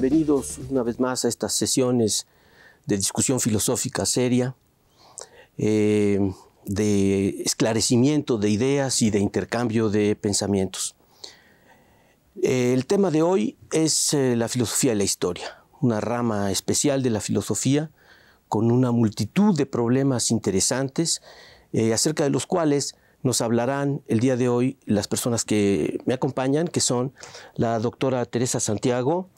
bienvenidos una vez más a estas sesiones de discusión filosófica seria, eh, de esclarecimiento de ideas y de intercambio de pensamientos. Eh, el tema de hoy es eh, la filosofía de la historia, una rama especial de la filosofía con una multitud de problemas interesantes acerca de los cuales nos hablarán el día de hoy las personas que me acompañan, que son la doctora Teresa Santiago,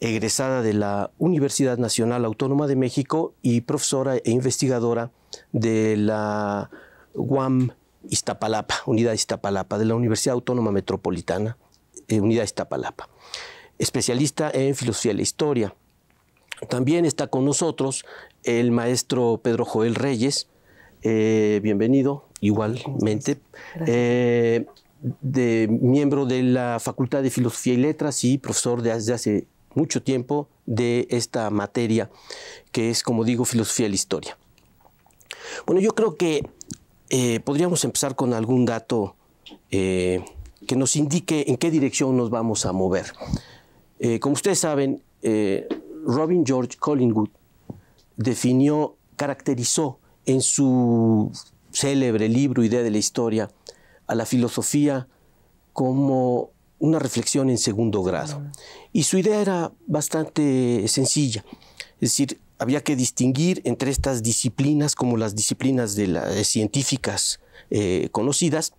egresada de la Universidad Nacional Autónoma de México y profesora e investigadora de la UAM Iztapalapa, Unidad Iztapalapa, de la Universidad Autónoma Metropolitana, eh, Unidad Iztapalapa, especialista en filosofía y la historia. También está con nosotros el maestro Pedro Joel Reyes, eh, bienvenido igualmente, eh, de, miembro de la Facultad de Filosofía y Letras y profesor desde hace mucho tiempo de esta materia que es, como digo, filosofía de la historia. Bueno, yo creo que eh, podríamos empezar con algún dato eh, que nos indique en qué dirección nos vamos a mover. Eh, como ustedes saben, Robin George Collingwood definió, caracterizó en su célebre libro Idea de la Historia a la filosofía como una reflexión en segundo grado. Y su idea era bastante sencilla, es decir, había que distinguir entre estas disciplinas como las disciplinas eh, científicas eh, conocidas,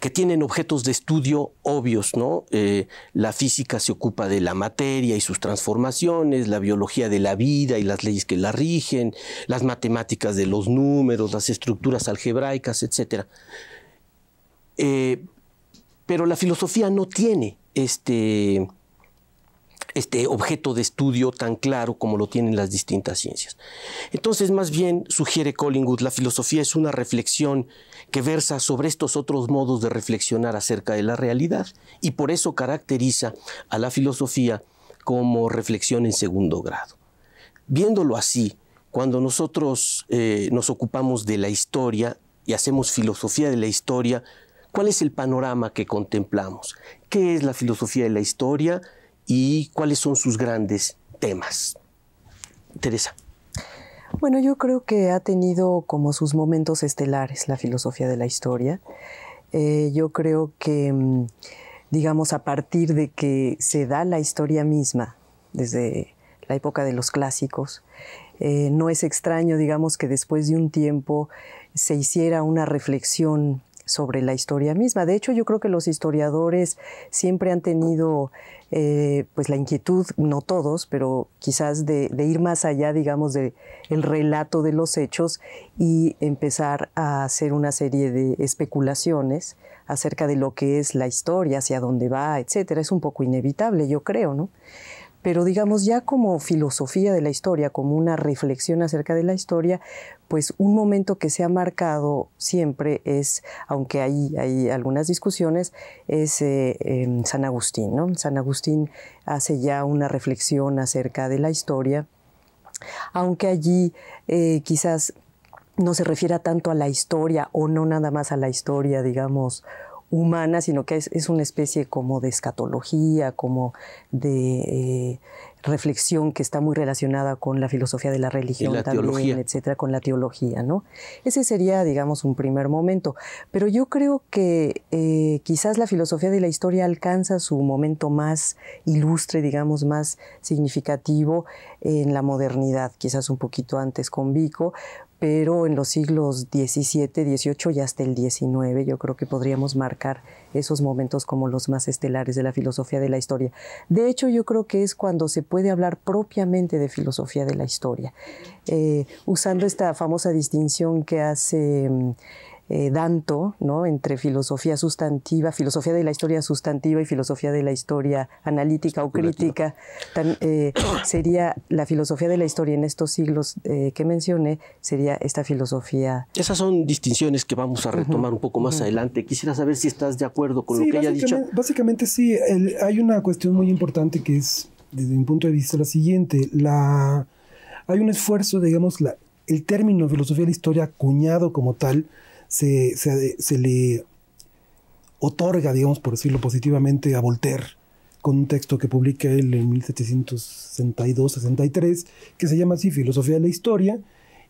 que tienen objetos de estudio obvios, ¿no? Eh, la física se ocupa de la materia y sus transformaciones, la biología de la vida y las leyes que la rigen, las matemáticas de los números, las estructuras algebraicas, etc. Pero la filosofía no tiene este, este objeto de estudio tan claro como lo tienen las distintas ciencias. Entonces, más bien, sugiere Collingwood, la filosofía es una reflexión que versa sobre estos otros modos de reflexionar acerca de la realidad y por eso caracteriza a la filosofía como reflexión en segundo grado. Viéndolo así, cuando nosotros eh, nos ocupamos de la historia y hacemos filosofía de la historia, ¿Cuál es el panorama que contemplamos? ¿Qué es la filosofía de la historia y cuáles son sus grandes temas? Teresa. Bueno, yo creo que ha tenido como sus momentos estelares la filosofía de la historia. Eh, yo creo que, mm, digamos, a partir de que se da la historia misma, desde la época de los clásicos, eh, no es extraño, digamos, que después de un tiempo se hiciera una reflexión sobre la historia misma. De hecho, yo creo que los historiadores siempre han tenido eh, pues la inquietud, no todos, pero quizás de, ir más allá, digamos, de el relato de los hechos y empezar a hacer una serie de especulaciones acerca de lo que es la historia, hacia dónde va, etcétera. Es un poco inevitable, yo creo, ¿no? Pero digamos, ya como filosofía de la historia, como una reflexión acerca de la historia, pues un momento que se ha marcado siempre es, aunque hay, hay algunas discusiones, es eh, San Agustín. San Agustín hace ya una reflexión acerca de la historia, aunque allí eh, quizás no se refiera tanto a la historia o no nada más a la historia, digamos, humana, sino que es, una especie como de escatología, como de eh, reflexión que está muy relacionada con la filosofía de la religión también, etcétera, con la teología, ¿no? Ese sería, digamos, un primer momento. Pero yo creo que eh, quizás la filosofía de la historia alcanza su momento más ilustre, digamos, más significativo en la modernidad, quizás un poquito antes con Vico, pero en los siglos XVII, XVIII y hasta el XIX yo creo que podríamos marcar esos momentos como los más estelares de la filosofía de la historia. De hecho, yo creo que es cuando se puede hablar propiamente de filosofía de la historia, eh, usando esta famosa distinción que hace mm, eh, ¿no? entre filosofía sustantiva, filosofía de la historia sustantiva y filosofía de la historia analítica o crítica, eh, sería la filosofía de la historia en estos siglos eh, que mencioné, sería esta filosofía. Esas son distinciones que vamos a retomar un poco más adelante. Quisiera saber si estás de acuerdo con lo que ella ha dicho. Básicamente sí, hay una cuestión muy importante que es, desde mi punto de vista, la siguiente. La, hay un esfuerzo, digamos, el término filosofía de la historia acuñado como tal, se, le otorga, digamos, por decirlo positivamente, a Voltaire con un texto que publica él en 1762-63, que se llama así Filosofía de la Historia,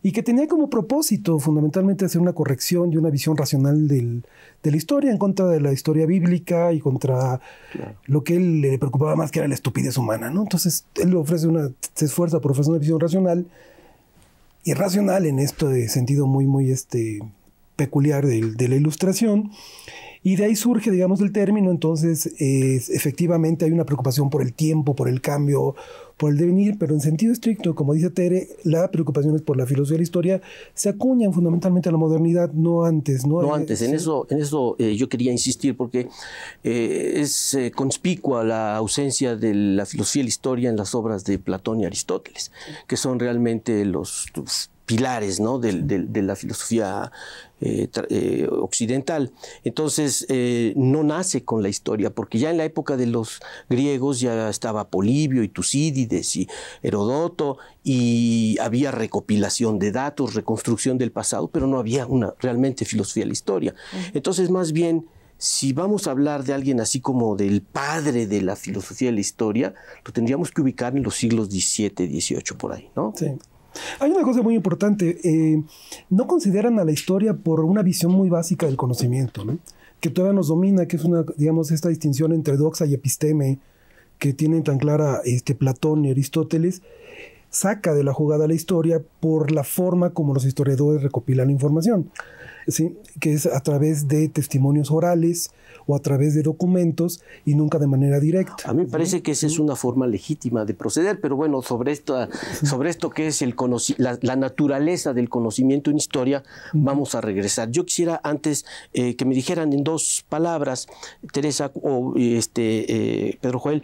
y que tenía como propósito fundamentalmente hacer una corrección y una visión racional del, de la historia en contra de la historia bíblica y contra lo que él le preocupaba más que era la estupidez humana, ¿no? Entonces él ofrece una, se esfuerza por ofrecer una visión racional y racional en esto de sentido muy, muy este, peculiar de, la ilustración. Y de ahí surge, digamos, el término, entonces efectivamente hay una preocupación por el tiempo, por el cambio, por el devenir, pero en sentido estricto, como dice Tere, la preocupación por la filosofía de la historia, se acuñan fundamentalmente a la modernidad, no antes. No, antes, en eso, en eso eh, yo quería insistir porque eh, es eh, conspicua la ausencia de la filosofía de la historia en las obras de Platón y Aristóteles, que son realmente los pilares ¿no? de, la filosofía eh, eh, occidental. Entonces, eh, no nace con la historia, porque ya en la época de los griegos ya estaba Polibio y Tucídides y Herodoto, y había recopilación de datos, reconstrucción del pasado, pero no había una realmente filosofía de la historia. Entonces, más bien, si vamos a hablar de alguien así como del padre de la filosofía de la historia, lo tendríamos que ubicar en los siglos XVII, XVIII, por ahí, ¿no? Sí. Hay una cosa muy importante, eh, no consideran a la historia por una visión muy básica del conocimiento, que todavía nos domina, que es una, digamos, esta distinción entre doxa y episteme que tienen tan clara este, Platón y Aristóteles, saca de la jugada la historia por la forma como los historiadores recopilan la información. ¿sí? que es a través de testimonios orales o a través de documentos y nunca de manera directa. A mí me parece que esa es una forma legítima de proceder, pero bueno, sobre, esto, sobre esto que es la, naturaleza del conocimiento en historia, vamos a regresar. Yo quisiera antes eh, que me dijeran en dos palabras, Teresa o este, eh, Pedro Joel,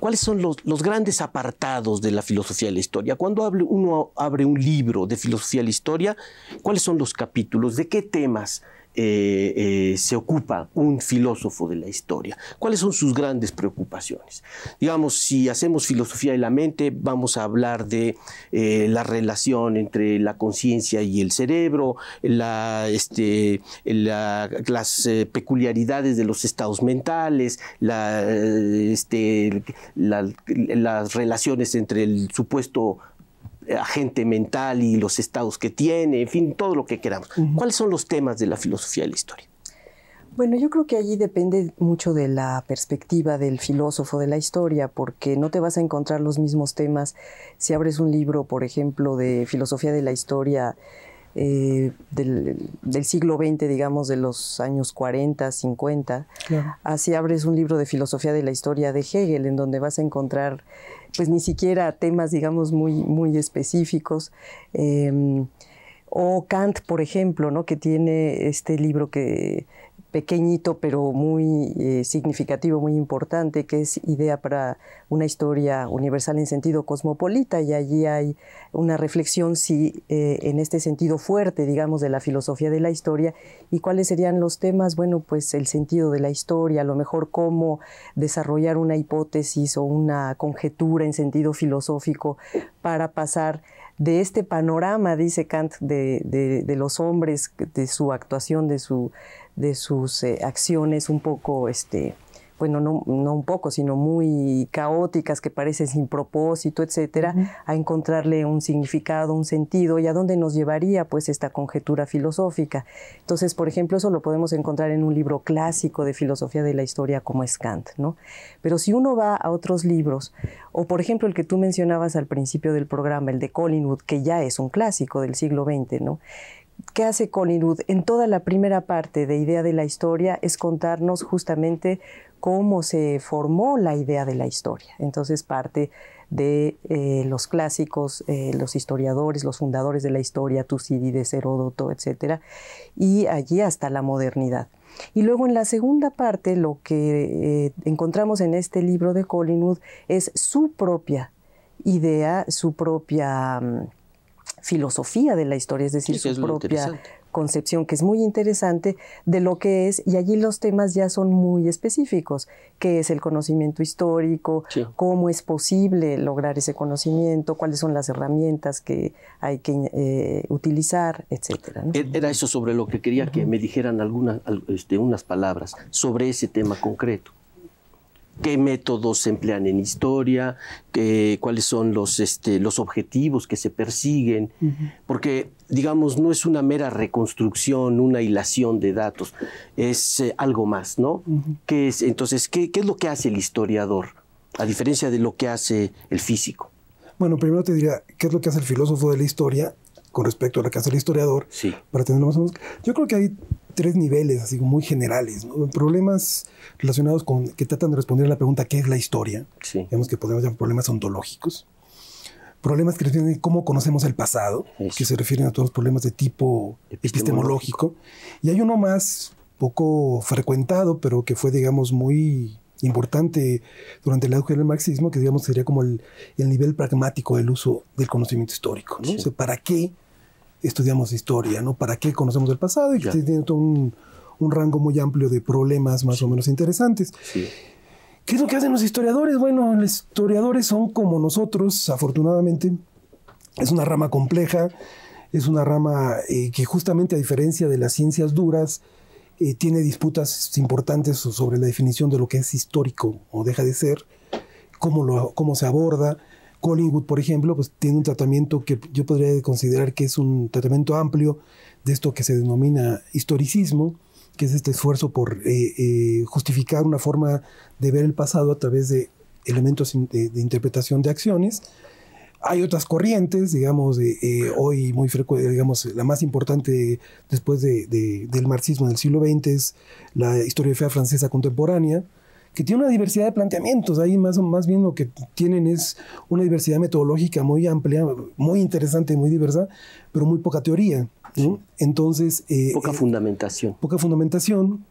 ¿cuáles son los, los, grandes apartados de la filosofía de la historia? Cuando uno abre un libro de filosofía de la historia, ¿cuáles son los capítulos? ¿De qué temas eh, eh, se ocupa un filósofo de la historia? ¿Cuáles son sus grandes preocupaciones? Digamos, si hacemos filosofía de la mente, vamos a hablar de eh, la relación entre la conciencia y el cerebro, la, este, las peculiaridades de los estados mentales, este, las relaciones entre el supuesto agente mental y los estados que tiene, en fin, todo lo que queramos. ¿Cuáles son los temas de la filosofía de la historia? Bueno, yo creo que allí depende mucho de la perspectiva del filósofo de la historia, porque no te vas a encontrar los mismos temas si abres un libro, por ejemplo, de filosofía de la historia eh, del, siglo XX, digamos, de los años 40, 50. Así abres un libro de filosofía de la historia de Hegel, en donde vas a encontrar pues ni siquiera temas, digamos, muy, muy específicos. Em, o Kant, por ejemplo, ¿no? que tiene este libro que pequeñito pero muy eh, significativo, muy importante, que es Idea para una historia universal en sentido cosmopolita, y allí hay una reflexión si eh, en este sentido fuerte, digamos, de la filosofía de la historia, y cuáles serían los temas, bueno, pues el sentido de la historia, a lo mejor cómo desarrollar una hipótesis o una conjetura en sentido filosófico para pasar de este panorama, dice Kant, de los hombres, de su actuación, de su de sus eh, acciones un poco, este, bueno, no, un poco, sino muy caóticas, que parecen sin propósito, etcétera, a encontrarle un significado, un sentido, y a dónde nos llevaría pues esta conjetura filosófica. Entonces, por ejemplo, eso lo podemos encontrar en un libro clásico de filosofía de la historia como es Kant, ¿no? Pero si uno va a otros libros, o por ejemplo el que tú mencionabas al principio del programa, el de Collingwood, que ya es un clásico del siglo XX, ¿no? ¿Qué hace Collinwood? En toda la primera parte de Idea de la Historia es contarnos justamente cómo se formó la idea de la historia. Entonces parte de eh, los clásicos, eh, los historiadores, los fundadores de la historia, Tucídides, Heródoto, etc. Y allí hasta la modernidad. Y luego en la segunda parte lo que eh, encontramos en este libro de Collinwood es su propia idea, su propia... Mm, filosofía de la historia, es decir, su propia concepción, que es muy interesante de lo que es, y allí los temas ya son muy específicos, qué es el conocimiento histórico, cómo es posible lograr ese conocimiento, cuáles son las herramientas que hay que eh, utilizar, etc. Era eso sobre lo que quería que me dijeran algunas este, unas palabras sobre ese tema concreto qué métodos se emplean en historia, qué, cuáles son los, este, los objetivos que se persiguen, porque digamos, no es una mera reconstrucción, una hilación de datos, es eh, algo más, ¿no? es, entonces, ¿qué, es lo que hace el historiador, a diferencia de lo que hace el físico? Bueno, primero te diría, ¿qué es lo que hace el filósofo de la historia con respecto a lo que hace el historiador? Sí. Para tenerlo más Yo creo que hay tres niveles, así muy generales. Problemas relacionados con que tratan de responder a la pregunta ¿qué es la historia? Sí. que podemos llamar problemas ontológicos. Problemas que refieren a cómo conocemos el pasado, que se refieren a todos los problemas de tipo epistemológico. Y hay uno más, poco frecuentado, pero que fue, digamos, muy importante durante el auge del marxismo, que digamos sería como el, el nivel pragmático del uso del conocimiento histórico. ¿no? ¿Para qué? estudiamos historia, ¿no? ¿Para qué conocemos el pasado? Y que tiene un, un, rango muy amplio de problemas más o menos interesantes. ¿Qué es lo que hacen los historiadores? Bueno, los historiadores son como nosotros, afortunadamente. Es una rama compleja, es una rama eh, que justamente a diferencia de las ciencias duras, eh, tiene disputas importantes sobre la definición de lo que es histórico o deja de ser, cómo, lo, cómo se aborda Collingwood, por ejemplo, pues tiene un tratamiento que yo podría considerar que es un tratamiento amplio de esto que se denomina historicismo, que es este esfuerzo por eh, eh, justificar una forma de ver el pasado a través de elementos de, interpretación de acciones. Hay otras corrientes, digamos, eh, hoy muy frecuente, digamos, la más importante después del marxismo del siglo XX es la historiografía francesa contemporánea, que tiene una diversidad de planteamientos. Ahí más, más bien lo que tienen es una diversidad metodológica muy amplia, muy interesante, muy diversa, pero muy poca teoría. Entonces... Eh, poca eh, fundamentación. Poca fundamentación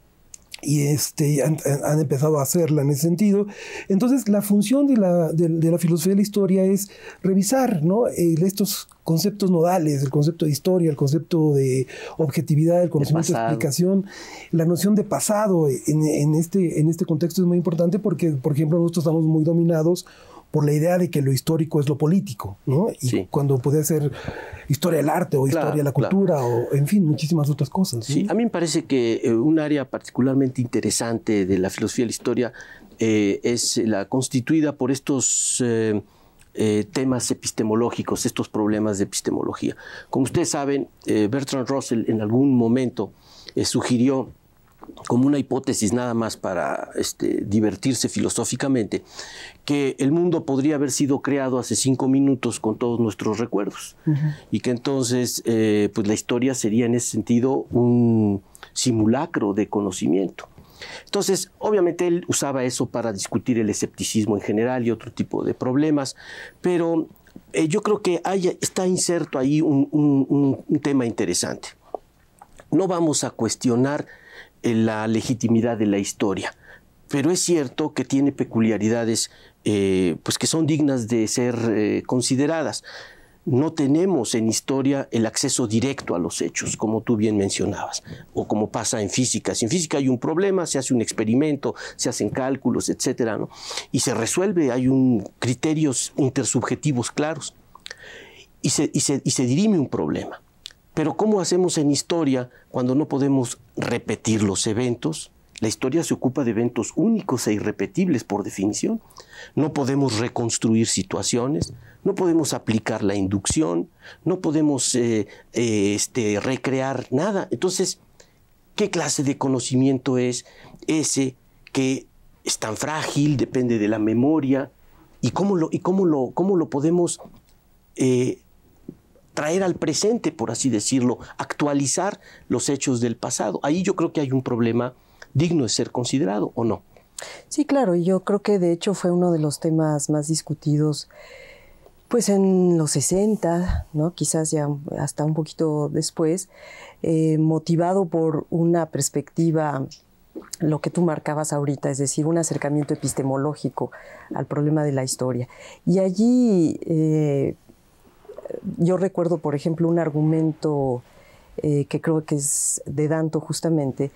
y este, han, empezado a hacerla en ese sentido. Entonces, la función de la, filosofía de la historia es revisar estos conceptos nodales, el concepto de historia, el concepto de objetividad, el conocimiento de explicación, la noción de pasado en, este, en este contexto es muy importante porque, por ejemplo, nosotros estamos muy dominados por la idea de que lo histórico es lo político, ¿no? Y cuando puede ser historia del arte o historia de la cultura o, en fin, muchísimas otras cosas. ¿sí? a mí me parece que eh, un área particularmente interesante de la filosofía de la historia eh, es la constituida por estos... Eh, temas epistemológicos, estos problemas de epistemología. Como ustedes saben, Bertrand Russell en algún momento sugirió como una hipótesis nada más para este, divertirse filosóficamente, que el mundo podría haber sido creado hace cinco minutos con todos nuestros recuerdos y que entonces eh, pues la historia sería en ese sentido un simulacro de conocimiento. Entonces, obviamente él usaba eso para discutir el escepticismo en general y otro tipo de problemas, pero eh, yo creo que está inserto ahí un tema interesante. No vamos a cuestionar la legitimidad de la historia. Pero es cierto que tiene peculiaridades eh, pues que son dignas de ser eh, consideradas. No tenemos en historia el acceso directo a los hechos, como tú bien mencionabas, o como pasa en física. Si en física hay un problema, se hace un experimento, se hacen cálculos, etcétera, ¿no? y se resuelve, hay un, criterios intersubjetivos claros, y se dirime un problema. Pero ¿cómo hacemos en historia cuando no podemos repetir los eventos? La historia se ocupa de eventos únicos e irrepetibles por definición. No podemos reconstruir situaciones, no podemos aplicar la inducción, no podemos eh, eh, este, recrear nada. Entonces, ¿qué clase de conocimiento es ese que es tan frágil, depende de la memoria? ¿Y cómo lo, y cómo lo, cómo lo podemos eh, traer al presente, por así decirlo, actualizar los hechos del pasado. Ahí yo creo que hay un problema digno de ser considerado o no. Sí, claro, y yo creo que de hecho fue uno de los temas más discutidos pues en los 60, ¿no? quizás ya hasta un poquito después, eh, motivado por una perspectiva, lo que tú marcabas ahorita, es decir, un acercamiento epistemológico al problema de la historia. Y allí, eh, yo recuerdo, por ejemplo, un argumento eh, que creo que es de Danto justamente,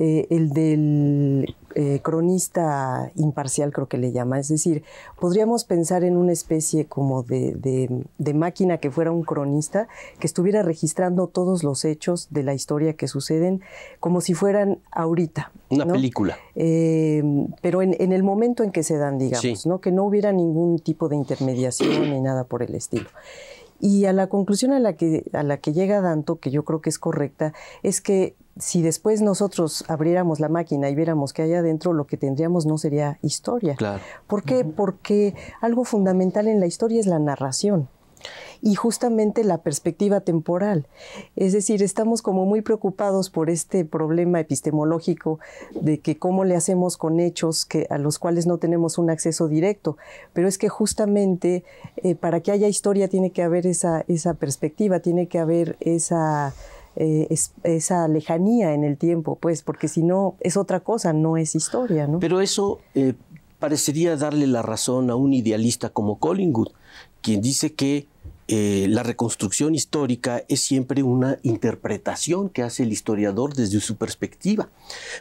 eh, el del eh, cronista imparcial, creo que le llama. Es decir, podríamos pensar en una especie como de, máquina que fuera un cronista, que estuviera registrando todos los hechos de la historia que suceden como si fueran ahorita. Una película. pero en, el momento en que se dan, digamos, que no hubiera ningún tipo de intermediación ni nada por el estilo. Y a la conclusión a la que, a la que llega Danto, que yo creo que es correcta, es que si después nosotros abriéramos la máquina y viéramos que hay adentro, lo que tendríamos no sería historia. Claro. ¿Por qué? Porque algo fundamental en la historia es la narración y justamente la perspectiva temporal. Es decir, estamos como muy preocupados por este problema epistemológico de que cómo le hacemos con hechos que, a los cuales no tenemos un acceso directo, pero es que justamente eh, para que haya historia tiene que haber esa, esa perspectiva, tiene que haber esa... Eh, esa lejanía en el tiempo, pues, porque si no es otra cosa, no es historia, Pero eso eh, parecería darle la razón a un idealista como Collingwood, quien dice que eh, la reconstrucción histórica es siempre una interpretación que hace el historiador desde su perspectiva.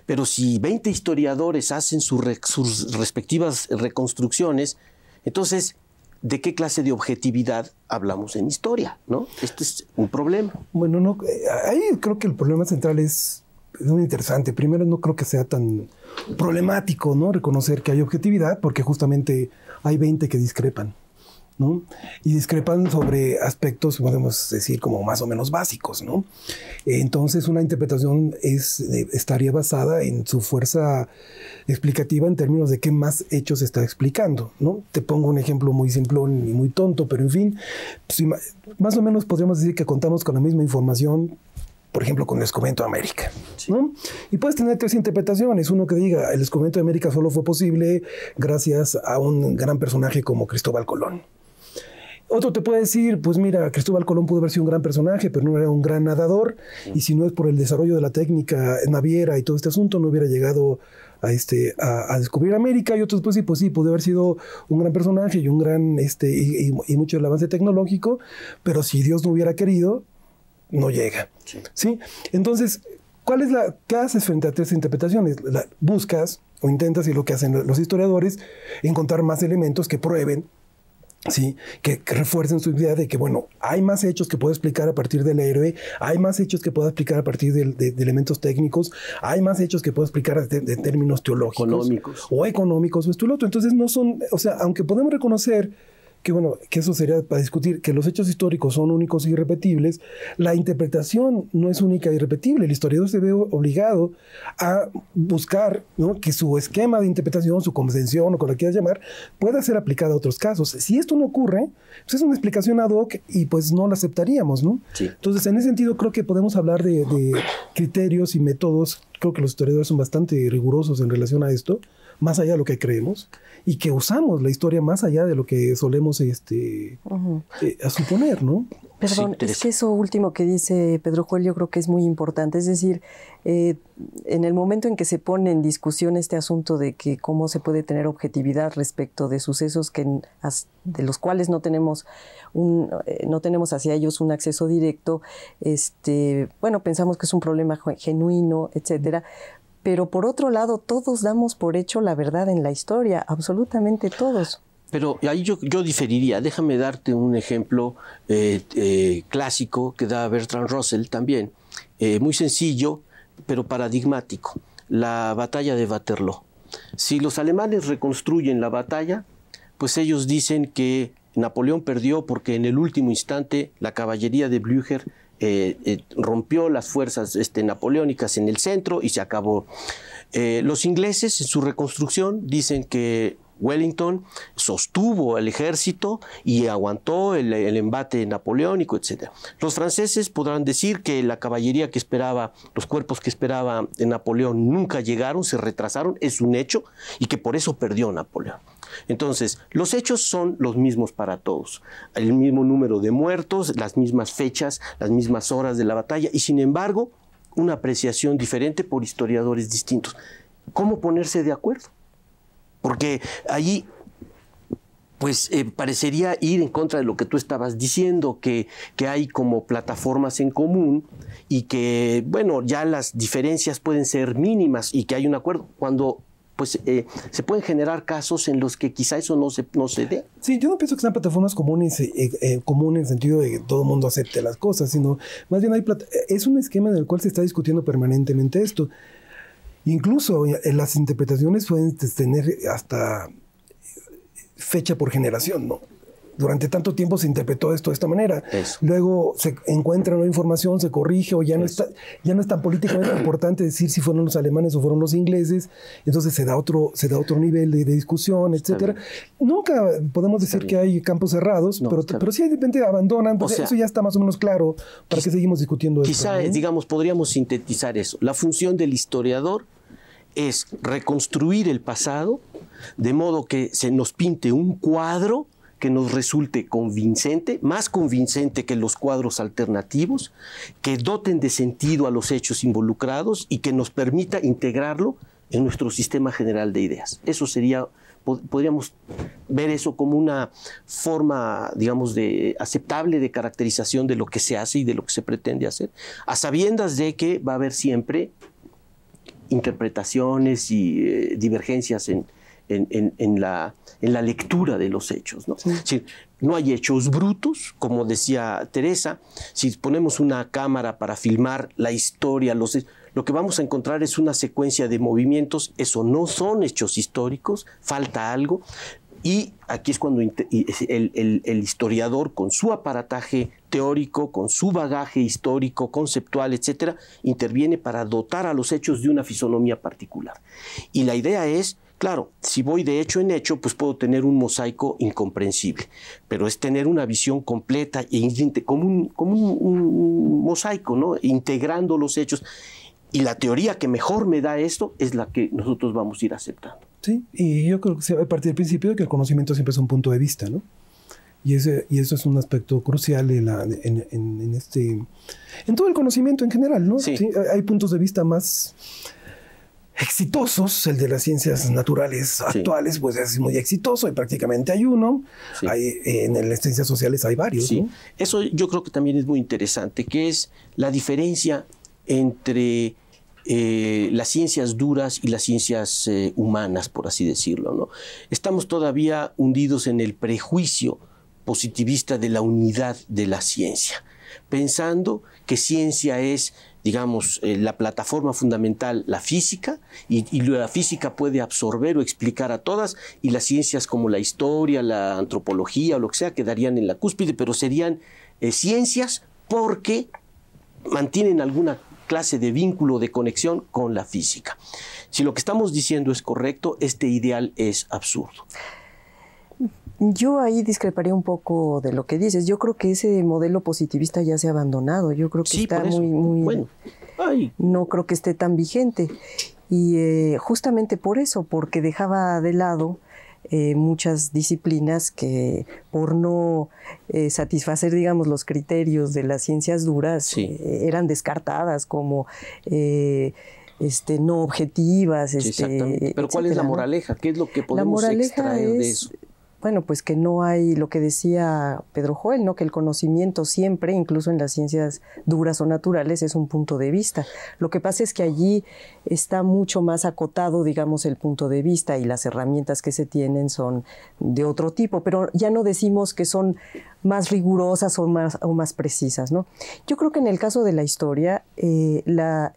Pero si 20 historiadores hacen sus, respectivas reconstrucciones, entonces, ¿de qué clase de objetividad hablamos en historia? ¿no? Este es un problema. Bueno, no, eh, ahí creo que el problema central es, muy interesante. Primero, no creo que sea tan problemático ¿no? reconocer que hay objetividad, porque justamente hay 20 que discrepan. Y discrepan sobre aspectos, podemos decir, como más o menos básicos, Entonces, una interpretación es, eh, estaría basada en su fuerza explicativa en términos de qué más hechos está explicando, Te pongo un ejemplo muy simplón y muy tonto, pero en fin, más o menos podríamos decir que contamos con la misma información por ejemplo, con el descubrimiento de América. Y puedes tener tres interpretaciones. Uno que diga, el descubrimiento de América solo fue posible gracias a un gran personaje como Cristóbal Colón. Otro te puede decir, pues mira, Cristóbal Colón pudo haber sido un gran personaje, pero no era un gran nadador, y si no es por el desarrollo de la técnica naviera y todo este asunto, no hubiera llegado a, este, a, descubrir América. Y otros, pues sí, pues sí, pudo haber sido un gran personaje y un gran, este, y, mucho del avance tecnológico, pero si Dios no hubiera querido, no llega. ¿sí? Entonces, ¿cuál es la, ¿qué haces frente a tres interpretaciones? buscas o intentas, y lo que hacen los historiadores, encontrar más elementos que prueben ¿sí? Que, refuercen su idea de que, bueno, hay más hechos que puedo explicar a partir del héroe, hay más hechos que puedo explicar a partir de, elementos técnicos, hay más hechos que puedo explicar de, términos teológicos. O económicos, o esto y lo otro. Entonces, no son, o sea, aunque podemos reconocer que bueno, que eso sería para discutir, que los hechos históricos son únicos e irrepetibles, la interpretación no es única e irrepetible. El historiador se ve obligado a buscar que su esquema de interpretación, su convención o como la quieras llamar, pueda ser aplicada a otros casos. Si esto no ocurre, pues es una explicación ad hoc y pues no la aceptaríamos, ¿no? Entonces, en ese sentido, creo que podemos hablar de, de criterios y métodos. Creo que los historiadores son bastante rigurosos en relación a esto, más allá de lo que creemos y que usamos la historia más allá de lo que solemos este, eh, suponer, ¿no? Perdón, es que eso último que dice Pedro Juel yo creo que es muy importante. Es decir, eh, en el momento en que se pone en discusión este asunto de que cómo se puede tener objetividad respecto de sucesos que, de los cuales no tenemos, un, eh, no tenemos hacia ellos un acceso directo, este, bueno, pensamos que es un problema genuino, etcétera pero por otro lado todos damos por hecho la verdad en la historia, absolutamente todos. Pero ahí yo, diferiría, déjame darte un ejemplo eh, eh, clásico que da Bertrand Russell también, eh, muy sencillo, pero paradigmático, la batalla de Waterloo. Si los alemanes reconstruyen la batalla, pues ellos dicen que Napoleón perdió porque en el último instante la caballería de Blücher eh, eh, rompió las fuerzas este, napoleónicas en el centro y se acabó. Eh, los ingleses en su reconstrucción dicen que Wellington sostuvo al ejército y aguantó el, embate napoleónico, etc. Los franceses podrán decir que la caballería que esperaba, los cuerpos que esperaba Napoleón nunca llegaron, se retrasaron, es un hecho, y que por eso perdió Napoleón. Entonces, los hechos son los mismos para todos. El mismo número de muertos, las mismas fechas, las mismas horas de la batalla y sin embargo, una apreciación diferente por historiadores distintos. ¿Cómo ponerse de acuerdo? Porque allí pues eh, parecería ir en contra de lo que tú estabas diciendo, que, que, hay como plataformas en común y que, bueno, ya las diferencias pueden ser mínimas y que hay un acuerdo, cuando pues eh, se pueden generar casos en los que quizá eso no se, no se dé. Sí, yo no pienso que sean plataformas comunes, eh, eh, en el sentido de que todo el mundo acepte las cosas, sino más bien hay es un esquema en el cual se está discutiendo permanentemente esto. Incluso las interpretaciones pueden tener hasta fecha por generación, ¿no? durante tanto tiempo se interpretó esto de esta manera. Luego se encuentra nueva información, se corrige o ya no, está, ya no es tan políticamente importante decir si fueron los alemanes o fueron los ingleses. Entonces se da otro, se da otro nivel de, discusión, etc. Nunca podemos decir que hay campos cerrados, pero, pero sí de repente abandonan. Pues eso ya está más o menos claro. ¿Para qué seguimos discutiendo eso? Quizá, digamos, podríamos sintetizar eso. La función del historiador es reconstruir el pasado de modo que se nos pinte un cuadro que nos resulte convincente, más convincente que los cuadros alternativos, que doten de sentido a los hechos involucrados y que nos permita integrarlo en nuestro sistema general de ideas. Eso sería, podríamos ver eso como una forma, digamos, de, aceptable de caracterización de lo que se hace y de lo que se pretende hacer, a sabiendas de que va a haber siempre interpretaciones y eh, divergencias en, en, la, en la lectura de los hechos. ¿no? decir, no hay hechos brutos, como decía Teresa, si ponemos una cámara para filmar la historia, los, lo que vamos a encontrar es una secuencia de movimientos, eso no son hechos históricos, falta algo, y aquí es cuando el, el, historiador, con su aparataje teórico, con su bagaje histórico, conceptual, etcétera, interviene para dotar a los hechos de una fisonomía particular. Y la idea es Claro, si voy de hecho en hecho, pues puedo tener un mosaico incomprensible, pero es tener una visión completa, e como, un, como un, mosaico, ¿no? integrando los hechos. Y la teoría que mejor me da esto es la que nosotros vamos a ir aceptando. Sí, y yo creo que se partir del principio de que el conocimiento siempre es un punto de vista, ¿no? Y, y eso es un aspecto crucial en, este, en todo el conocimiento en general, ¿no? Sí, hay puntos de vista más exitosos, el de las ciencias naturales actuales, pues es muy exitoso y prácticamente hay uno, en las ciencias sociales hay varios. Eso yo creo que también es muy interesante, que es la diferencia entre eh, las ciencias duras y las ciencias eh, humanas, por así decirlo. ¿no? Estamos todavía hundidos en el prejuicio positivista de la unidad de la ciencia, pensando que ciencia es digamos, eh, la plataforma fundamental, la física, y, la física puede absorber o explicar a todas, y las ciencias como la historia, la antropología o lo que sea, quedarían en la cúspide, pero serían eh, ciencias porque mantienen alguna clase de vínculo de conexión con la física. Si lo que estamos diciendo es correcto, este ideal es absurdo. Yo ahí discreparía un poco de lo que dices. Yo creo que ese modelo positivista ya se ha abandonado. Yo creo que está muy, muy bueno. No creo que esté tan vigente. Y eh, justamente por eso, porque dejaba de lado eh, muchas disciplinas que por no eh, satisfacer, digamos, los criterios de las ciencias duras, eran descartadas como este, no objetivas. Este, exactamente. Pero ¿cuál es la moraleja? ¿Qué es lo que podemos extraer de eso? bueno, pues que no hay lo que decía Pedro Joel, ¿no? Que el conocimiento siempre, incluso en las ciencias duras o naturales, es un punto de vista. Lo que pasa es que allí está mucho más acotado, digamos, el punto de vista y las herramientas que se tienen son de otro tipo, pero ya no decimos que son más rigurosas o más, o más precisas, ¿no? Yo creo que en el caso de la historia, eh, la,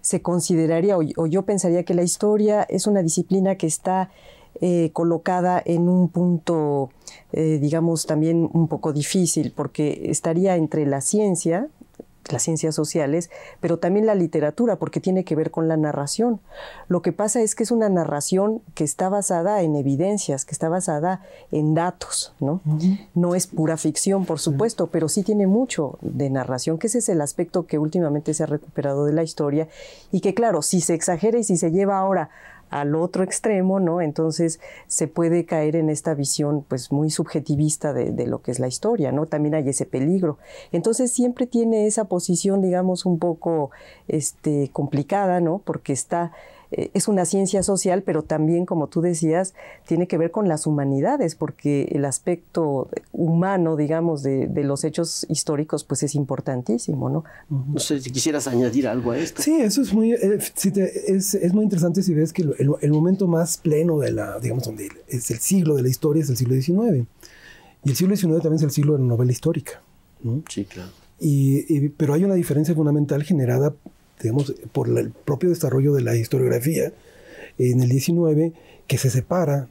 se consideraría, o yo pensaría que la historia es una disciplina que está eh, colocada en un punto, eh, digamos, también un poco difícil, porque estaría entre la ciencia, las ciencias sociales, pero también la literatura, porque tiene que ver con la narración. Lo que pasa es que es una narración que está basada en evidencias, que está basada en datos, ¿no? No es pura ficción, por supuesto, pero sí tiene mucho de narración, que ese es el aspecto que últimamente se ha recuperado de la historia y que, claro, si se exagera y si se lleva ahora al otro extremo, ¿no? Entonces se puede caer en esta visión pues muy subjetivista de, lo que es la historia, ¿no? También hay ese peligro. Entonces siempre tiene esa posición, digamos, un poco este, complicada, ¿no? Porque está eh, es una ciencia social, pero también, como tú decías, tiene que ver con las humanidades, porque el aspecto humano, digamos, de, los hechos históricos, pues es importantísimo, ¿no? No sé si quisieras añadir algo a esto. Sí, eso es muy, eh, es, es, muy interesante si ves que el, momento más pleno de la, digamos, donde es el siglo de la historia es el siglo XIX. Y el siglo XIX también es el siglo de la novela histórica. ¿no? Sí, claro. y, pero hay una diferencia fundamental generada eh, por el propio desarrollo de la historiografía en el 19, que se separa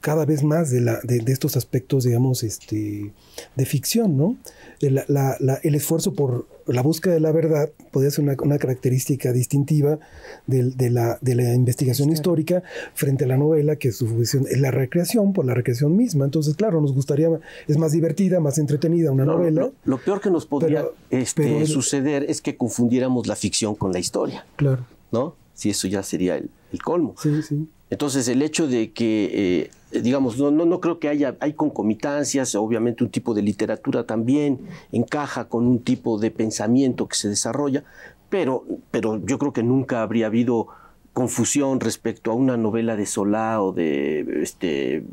cada vez más de, de, de estos aspectos, digamos, este, de ficción, ¿no? el esfuerzo por la búsqueda de la verdad podría ser una, característica distintiva de, la, investigación histórica frente a la novela, que su es la recreación por la recreación misma. Entonces, claro, nos gustaría, es más divertida, más entretenida una novela. Lo, peor que nos podría este, suceder es que confundiéramos la ficción con la historia. Claro. ¿No? si eso ya sería el, el colmo. Sí, sí. Entonces, el hecho de que, eh, digamos, no, no, no, creo que haya, hay concomitancias, obviamente un tipo de literatura también encaja con un tipo de pensamiento que se desarrolla, pero, pero yo creo que nunca habría habido confusión respecto a una novela de Solá o de este,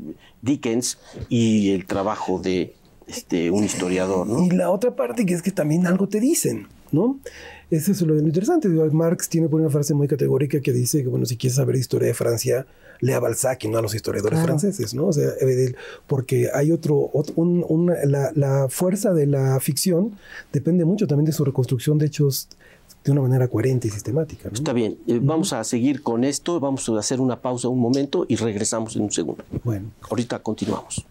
Dickens y el trabajo de este, un historiador. ¿no? Y la otra parte que es que también algo te dicen, ¿no? eso es lo interesante. Marx tiene por una frase muy categórica que dice que, bueno, si quieres saber historia de Francia, lea Balzac y no a los historiadores franceses, ¿no? O sea, eh, porque hay otro, la, fuerza de la ficción depende mucho también de su reconstrucción de hechos de una manera coherente y sistemática. Está bien, eh, vamos a seguir con esto, vamos a hacer una pausa un momento y regresamos en un segundo. Bueno. Ahorita continuamos.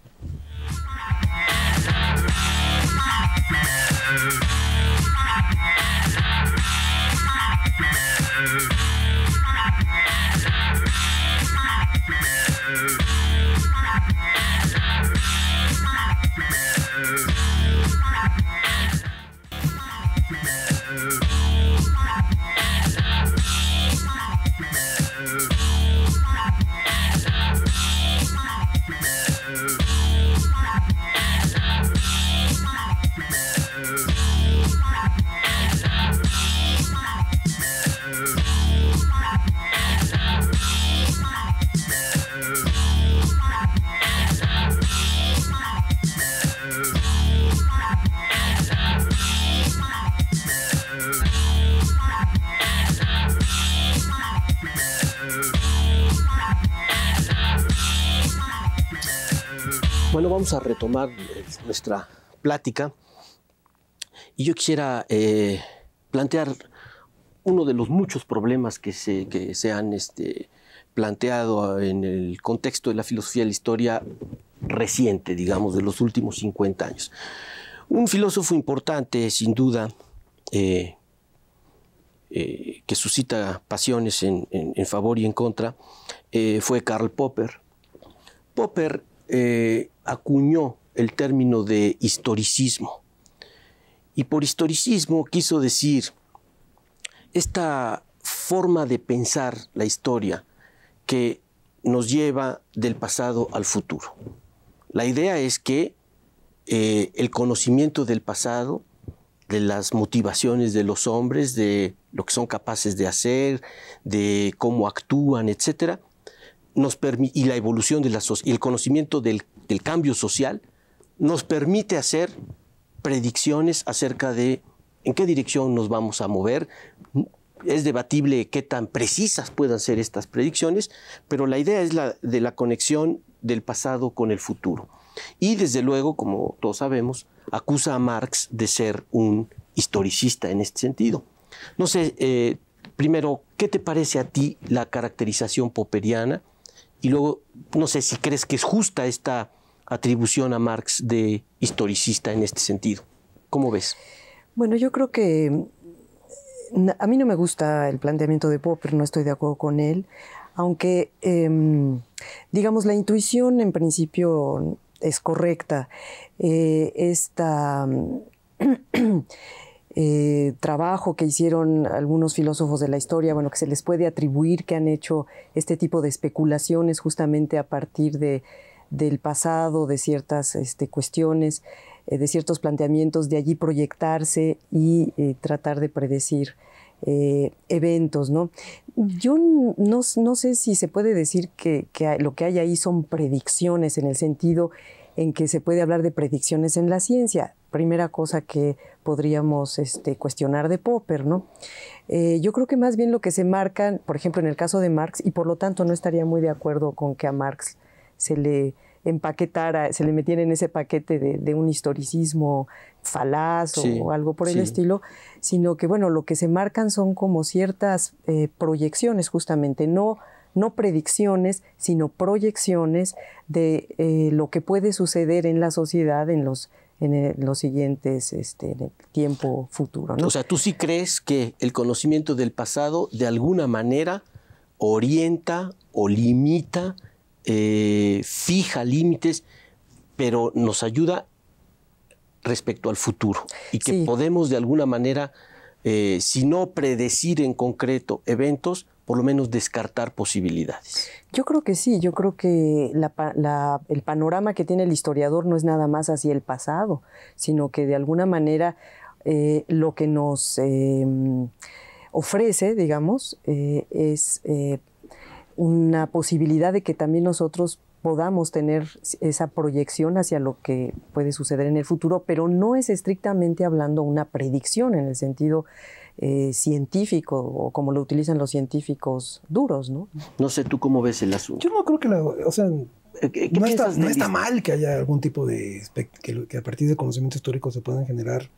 vamos a retomar nuestra plática y yo quisiera eh, plantear uno de los muchos problemas que se, se han este, planteado en el contexto de la filosofía de la historia reciente, digamos, de los últimos 50 años. Un filósofo importante, sin duda, eh, eh, que suscita pasiones en, en, favor y en contra, fue Karl Popper. Popper eh, acuñó el término de historicismo. Y por historicismo quiso decir esta forma de pensar la historia que nos lleva del pasado al futuro. La idea es que eh, el conocimiento del pasado, de las motivaciones de los hombres, de lo que son capaces de hacer, de cómo actúan, etcétera, nos y la evolución de el conocimiento del, cambio social nos permite hacer predicciones acerca de en qué dirección nos vamos a mover. Es debatible qué tan precisas puedan ser estas predicciones, pero la idea es la de la conexión del pasado con el futuro. Y desde luego, como todos sabemos, acusa a Marx de ser un historicista en este sentido. No sé, eh, primero, ¿qué te parece a ti la caracterización popperiana? Y luego, no sé si crees que es justa esta atribución a Marx de historicista en este sentido. ¿Cómo ves? Bueno, yo creo que mm, a mí no me gusta el planteamiento de Popper, no estoy de acuerdo con él, aunque em, digamos la intuición en principio es correcta. Eh, esta mm, eh, eh, trabajo que hicieron algunos filósofos de la historia, bueno, que se les puede atribuir que han hecho este tipo de especulaciones justamente a partir de, del pasado, de ciertas este, cuestiones, eh, de ciertos planteamientos, de allí proyectarse y eh, tratar de predecir. eventos, ¿no? Yo no, sé si se puede decir que lo que hay ahí son predicciones en el sentido en que se puede hablar de predicciones en la ciencia primera cosa que podríamos este, cuestionar de Popper, ¿no? Eh, yo creo que más bien lo que se marcan, por ejemplo, en el caso de Marx, y por lo tanto no estaría muy de acuerdo con que a Marx se le empaquetara, se le metiera en ese paquete de, un historicismo falaz o, algo por el estilo, sino que, bueno, lo que se marcan son como ciertas eh, proyecciones justamente, no no predicciones, sino proyecciones de eh, lo que puede suceder en la sociedad en los en eh, los siguientes este, en el tiempo futuro. O sea, ¿tú sí crees que el conocimiento del pasado de alguna manera orienta o limita, eh, fija límites, pero nos ayuda respecto al futuro y que podemos de alguna manera, eh, si no predecir en concreto eventos, por lo menos descartar posibilidades. Yo creo que sí, yo creo que el panorama que tiene el historiador no es nada más hacia el pasado, sino que de alguna manera eh, lo que nos em, ofrece, digamos, eh, es eh, una posibilidad de que también nosotros podamos tener esa proyección hacia lo que puede suceder en el futuro, pero no es estrictamente hablando una predicción en el sentido eh, científico o como lo utilizan los científicos duros, ¿no? No sé, ¿tú cómo ves el asunto? Yo no creo que la... O sea, no, está, mal que haya algún tipo de... Que, a partir de conocimiento histórico se puedan generar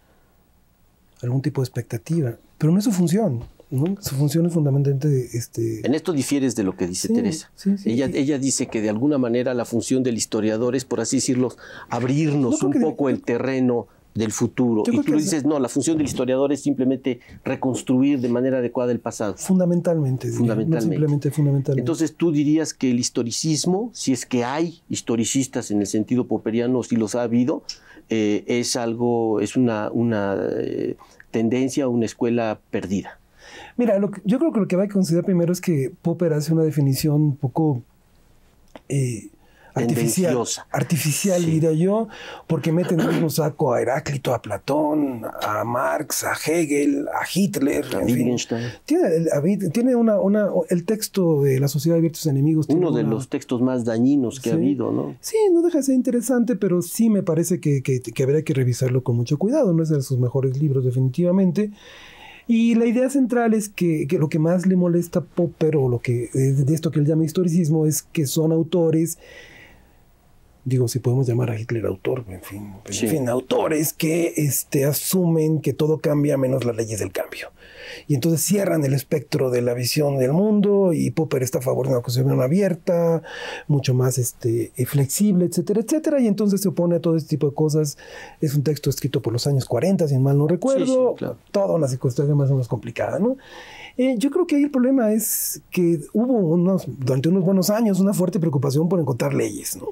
algún tipo de expectativa, pero no es su función. ¿no? Su función es fundamentalmente... Este... En esto difieres de lo que dice Teresa. ella, ella dice que de alguna manera la función del historiador es, por así decirlo, abrirnos un poco el terreno del futuro. y tú dices, no, la función del historiador es simplemente reconstruir de manera adecuada el pasado. Fundamentalmente, simplemente fundamentalmente. Entonces tú dirías que el historicismo, si es que hay historicistas en el sentido popperiano, si los ha habido, eh, es algo, es una, una tendencia eh, tendencia, una escuela perdida. Mira, yo creo que lo que hay que considerar primero es que Popper hace una definición un poco... Eh, Artificial, artificial diría yo, porque meten en el mismo saco a Heráclito, a Platón, a Marx, a Hegel, a Hitler. A Wittgenstein. Tiene, una, el texto de La sociedad de a enemigos. Uno de los textos más dañinos que ha habido, ¿no? Sí, no deja de ser interesante, pero sí me parece que, que, que habría que revisarlo con mucho cuidado. No es de sus mejores libros, definitivamente. Y la idea central es que, lo que más le molesta a Popper, o lo que, de esto que él llama historicismo, es que son autores digo, si podemos llamar a Hitler autor, en fin, fin, autores que este, asumen que todo cambia menos las leyes del cambio. Y entonces cierran el espectro de la visión del mundo y Popper está a favor de una concepción abierta, mucho más este, eh, flexible, etcétera, etcétera. Y entonces se opone a todo este tipo de cosas. Es un texto escrito por los años 40, si mal no recuerdo. Toda una circunstancia más o menos complicada, ¿no? Eh, yo creo que ahí el problema es que hubo unos, durante unos buenos años una fuerte preocupación por encontrar leyes, ¿no?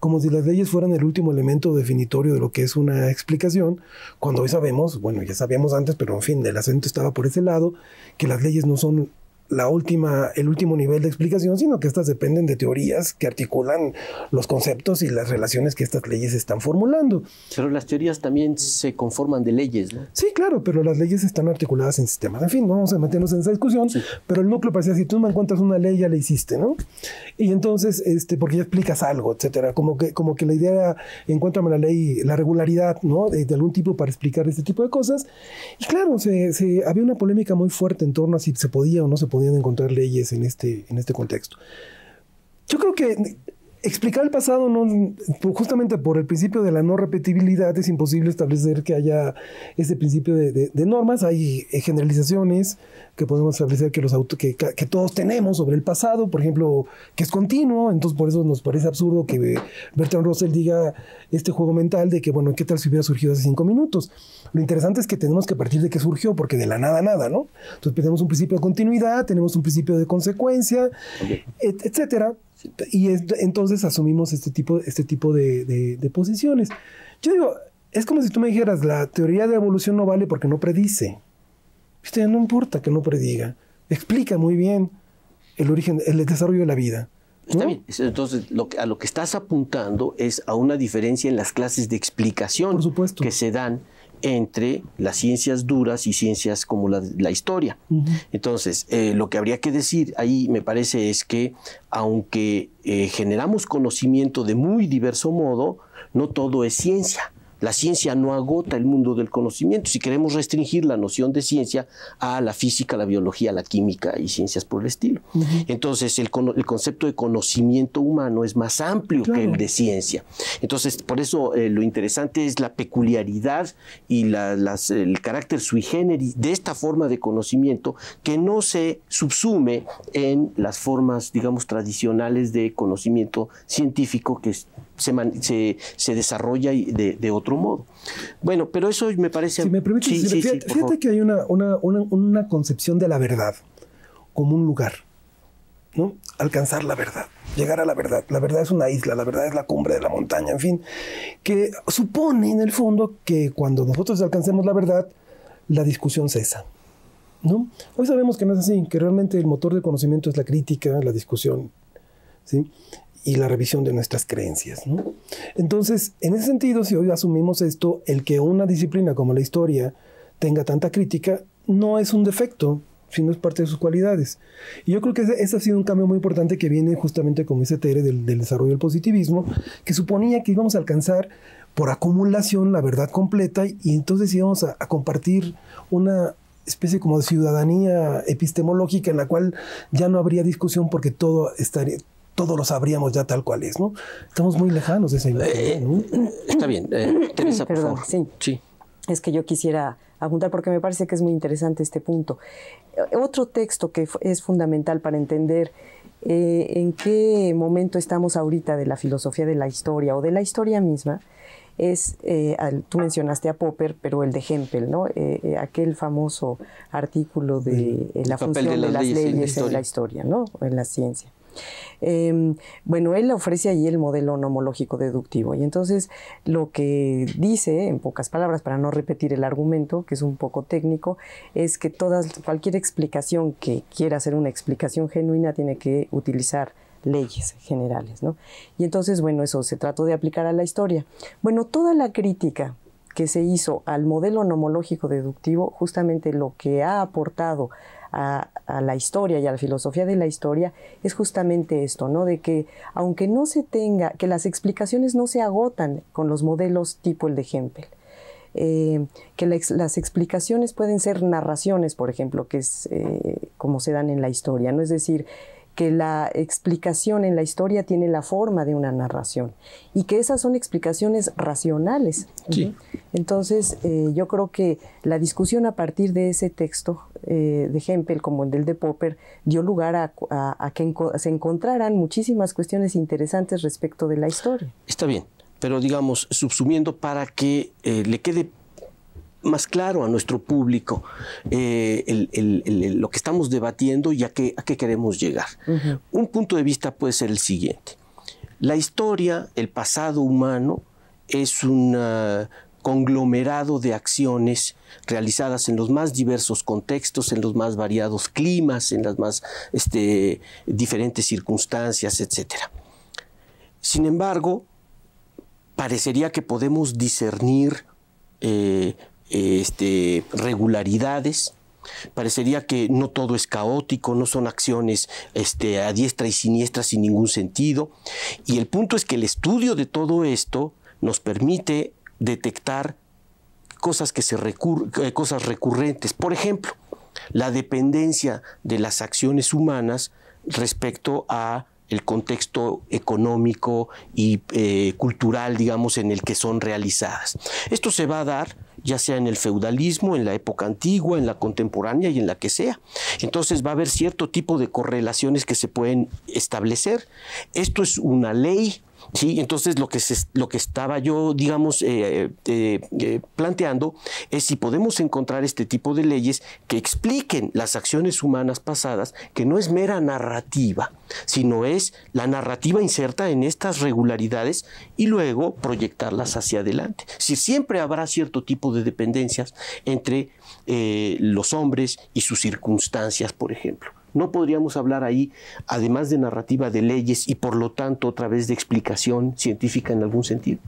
como si las leyes fueran el último elemento definitorio de lo que es una explicación, cuando hoy sabemos, bueno, ya sabíamos antes, pero en fin, el acento estaba por ese lado, que las leyes no son la última, el último nivel de explicación, sino que estas dependen de teorías que articulan los conceptos y las relaciones que estas leyes están formulando. Pero las teorías también se conforman de leyes, ¿no? Sí, claro, pero las leyes están articuladas en sistemas. En fin, no vamos a meternos en esa discusión, pero el núcleo parecía, si tú me encuentras una ley, ya la hiciste, ¿no? Y entonces, este, porque ya explicas algo, etcétera, como que, como que la idea era, encuéntrame la ley, la regularidad, ¿no? De, algún tipo para explicar este tipo de cosas. Y claro, se, se, había una polémica muy fuerte en torno a si se podía o no se podía de encontrar leyes en este, en este contexto. Yo creo que explicar el pasado, no, justamente por el principio de la no repetibilidad, es imposible establecer que haya ese principio de, normas. Hay eh, generalizaciones que podemos establecer que, los que, todos tenemos sobre el pasado, por ejemplo, que es continuo. Entonces, por eso nos parece absurdo que Bertrand Russell diga este juego mental de que, bueno, ¿qué tal si hubiera surgido hace cinco minutos? Lo interesante es que tenemos que partir de que surgió, porque de la nada, nada, ¿no? Entonces, tenemos un principio de continuidad, tenemos un principio de consecuencia, etcétera. Y entonces asumimos este tipo, este tipo de, posiciones. Yo digo, es como si tú me dijeras, la teoría de evolución no vale porque no predice. Usted no importa que no prediga. Explica muy bien el origen, el desarrollo de la vida. Está bien. Entonces, a lo que estás apuntando es a una diferencia en las clases de explicación que se dan entre las ciencias duras y ciencias como la, historia. Entonces, eh, lo que habría que decir ahí, me parece, es que aunque eh, generamos conocimiento de muy diverso modo, no todo es ciencia. La ciencia no agota el mundo del conocimiento. Si queremos restringir la noción de ciencia a la física, la biología, la química y ciencias por el estilo. Entonces, el, concepto de conocimiento humano es más amplio que el de ciencia. Entonces, por eso eh, lo interesante es la peculiaridad y el carácter sui generis de esta forma de conocimiento que no se subsume en las formas, digamos, tradicionales de conocimiento científico que es se, desarrolla de, otro modo. Bueno, pero eso me parece... Si me permite, fíjate, que hay una, concepción de la verdad como un lugar, ¿no? Alcanzar la verdad, llegar a la verdad. La verdad es una isla, la verdad es la cumbre de la montaña, en fin, que supone en el fondo que cuando nosotros alcancemos la verdad, la discusión cesa. ¿No? Hoy sabemos que no es así, que realmente el motor del conocimiento es la crítica, la discusión, ¿sí? y la revisión de nuestras creencias. Entonces, en ese sentido, si hoy asumimos esto, el que una disciplina como la historia tenga tanta crítica, no es un defecto, sino es parte de sus cualidades. Y yo creo que ese, ha sido un cambio muy importante que viene justamente, con ese Tere, del, desarrollo del positivismo, que suponía que íbamos a alcanzar por acumulación la verdad completa y, entonces íbamos a compartir una, especie como de ciudadanía epistemológica en la cual ya no habría discusión porque todo estaría, todos lo sabríamos ya tal cual es, ¿no? Estamos muy lejanos de esa idea. Eh, está bien. Eh, mm, perdón, Sí. sí. Es que yo quisiera apuntar, porque me parece que es muy interesante este punto. Eh, otro texto que es fundamental para entender en qué momento estamos ahorita de la filosofía de la historia o de la historia misma es, tú mencionaste a Popper, pero el de Hempel, ¿no? aquel famoso artículo de la función de las, leyes, en, la historia, ¿no? en la ciencia. Em, bueno, él ofrece ahí el modelo nomológico deductivo y entonces lo que dice, en pocas palabras, para no repetir el argumento, que es un poco técnico, es que todas, cualquier explicación que quiera hacer una explicación genuina tiene que utilizar leyes generales, ¿no? Y entonces, bueno, eso se trató de aplicar a la historia. Bueno, toda la crítica que se hizo al modelo nomológico deductivo, justamente lo que ha aportado a, la historia y a la filosofía de la historia es justamente esto, ¿no? De que aunque no se tenga, que las explicaciones no se agotan con los modelos tipo el de Hempel. Eh, que las explicaciones pueden ser narraciones, por ejemplo, que es eh, como se dan en la historia, ¿no? Es decir, que la explicación en la historia tiene la forma de una narración y que esas son explicaciones racionales. Entonces, eh, yo creo que la discusión a partir de ese texto eh, de Hempel, como el del de Popper, dio lugar a, que se encontraran muchísimas cuestiones interesantes respecto de la historia. Está bien, pero digamos, subsumiendo para que eh, le quede más claro a nuestro público eh, lo que estamos debatiendo y a qué, queremos llegar. Un punto de vista puede ser el siguiente. La historia, el pasado humano, es un ah, conglomerado de acciones realizadas en los más diversos contextos, en los más variados climas, en las más este, diferentes circunstancias, etc. Sin embargo, parecería que podemos discernir eh, este, regularidades. Parecería que no todo es caótico, no son acciones este, a diestra y siniestra sin ningún sentido. Y el punto es que el estudio de todo esto nos permite detectar cosas, que se eh, cosas recurrentes. Por ejemplo, la dependencia de las acciones humanas respecto a el contexto económico y eh, cultural, digamos, en el que son realizadas. Esto se va a dar ya sea en el feudalismo, en la época antigua, en la contemporánea y en la que sea. Entonces va a haber cierto tipo de correlaciones que se pueden establecer. Esto es una ley ¿sí? Entonces lo que, lo que estaba yo, digamos, eh, eh, eh, planteando es si podemos encontrar este tipo de leyes que expliquen las acciones humanas pasadas, que no es mera narrativa, sino es la narrativa inserta en estas regularidades y luego proyectarlas hacia adelante. Si siempre habrá cierto tipo de dependencias entre los hombres y sus circunstancias, por ejemplo. No podríamos hablar ahí, además de narrativa de leyes y por lo tanto otra vez de explicación científica en algún sentido.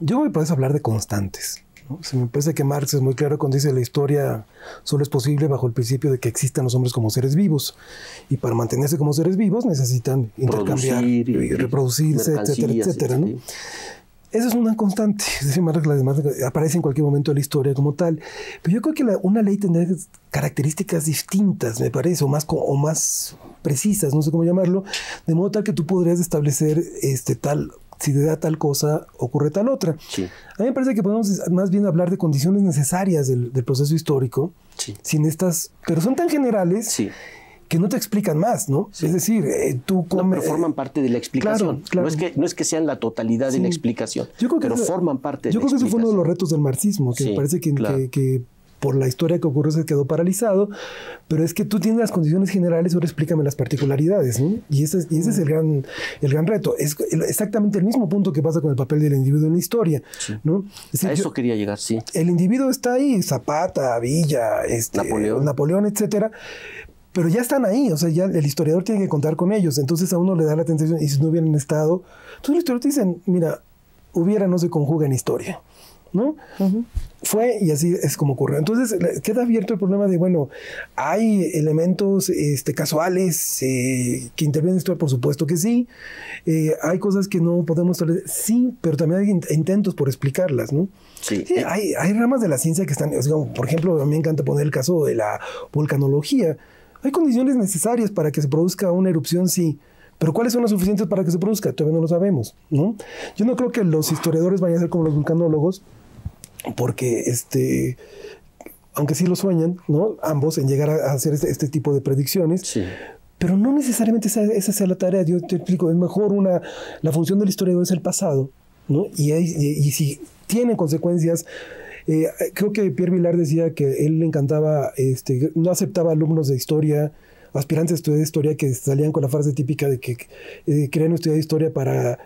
Yo me puedes hablar de constantes. Se me parece que Marx es muy claro cuando dice la historia solo es posible bajo el principio de que existan los hombres como seres vivos. Y para mantenerse como seres vivos necesitan intercambiar, y eh, reproducirse, etcétera, etcétera. Este, esa es una constante. Es aparece en cualquier momento de la historia como tal. Pero yo creo que una ley tendría características distintas, me parece, o más, o más precisas, no sé cómo llamarlo, de modo tal que tú podrías establecer este, tal si te da tal cosa, ocurre tal otra. A mí me parece que podemos más bien hablar de condiciones necesarias del, proceso histórico, sin estas, pero son tan generales que no te explican más, ¿no? Es decir, eh, tú como No, pero forman parte de la explicación. Claro, No, es que, no es que sean la totalidad de la explicación, yo creo que pero forman parte de Yo creo que eso fue uno de los retos del marxismo, que parece que, que, por la historia que ocurrió se quedó paralizado, pero es que tú tienes las condiciones generales, ahora explícame las particularidades, ¿no? Y ese es, el, gran, el gran reto. Es exactamente el mismo punto que pasa con el papel del individuo en la historia, ¿no? a eso quería llegar, sí. El individuo está ahí, Zapata, Villa, este, Napoleón. Napoleón, etcétera, pero ya están ahí, o sea, ya el historiador tiene que contar con ellos, entonces a uno le da la atención y si no hubieran estado, entonces el historiador dicen, mira, hubiera no se conjuga en historia, ¿no? Fue y así es como ocurrió. Entonces queda abierto el problema de, bueno, hay elementos este, casuales eh, que intervienen en historia, por supuesto que sí, eh, hay cosas que no podemos sí, pero también hay intentos por explicarlas, ¿no? Sí. hay, ramas de la ciencia que están, por ejemplo, a mí me encanta poner el caso de la volcanología, hay condiciones necesarias para que se produzca una erupción, sí, pero ¿cuáles son las suficientes para que se produzca? Todavía no lo sabemos, ¿no? Yo no creo que los historiadores vayan a ser como los vulcanólogos, porque este, aunque sí lo sueñan, ¿no? Ambos en llegar a hacer este, este, tipo de predicciones. Pero no necesariamente esa, sea la tarea. Yo te explico, es mejor una. La función del historiador es el pasado, Y, y si tiene consecuencias eh, creo que Pierre Vilar decía que él le encantaba, este, no aceptaba alumnos de historia, aspirantes a estudiar historia que salían con la frase típica de que eh, querían estudiar historia para